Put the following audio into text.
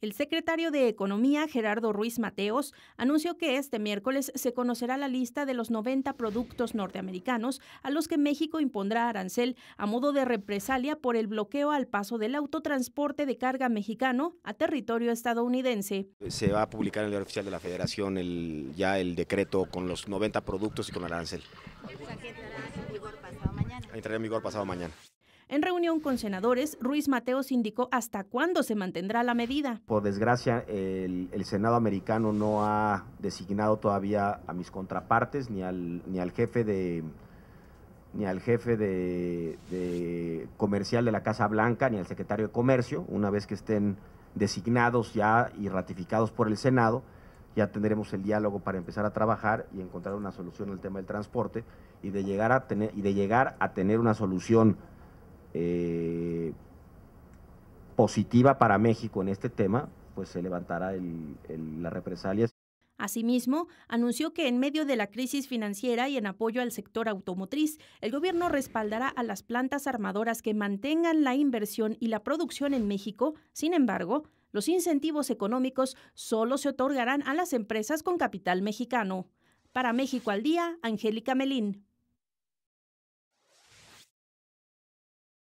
El secretario de Economía, Gerardo Ruiz Mateos, anunció que este miércoles se conocerá la lista de los 90 productos norteamericanos a los que México impondrá arancel a modo de represalia por el bloqueo al paso del autotransporte de carga mexicano a territorio estadounidense. Se va a publicar en el diario oficial de la Federación el, ya el decreto con los 90 productos y con el arancel. Entrará en vigor pasado mañana. En reunión con senadores, Ruiz Mateos indicó hasta cuándo se mantendrá la medida. Por desgracia, el, Senado americano no ha designado todavía a mis contrapartes ni al, ni al jefe de, ni al jefe de, comercial de la Casa Blanca, ni al secretario de Comercio. Una vez que estén designados ya y ratificados por el Senado, ya tendremos el diálogo para empezar a trabajar y encontrar una solución al tema del transporte y de llegar a tener, y de llegar a tener una solución eh, positiva para México en este tema, pues se levantará el, represalias. Asimismo, anunció que en medio de la crisis financiera y en apoyo al sector automotriz, el gobierno respaldará a las plantas armadoras que mantengan la inversión y la producción en México. Sin embargo, los incentivos económicos solo se otorgarán a las empresas con capital mexicano. Para México al Día, Angélica Melín.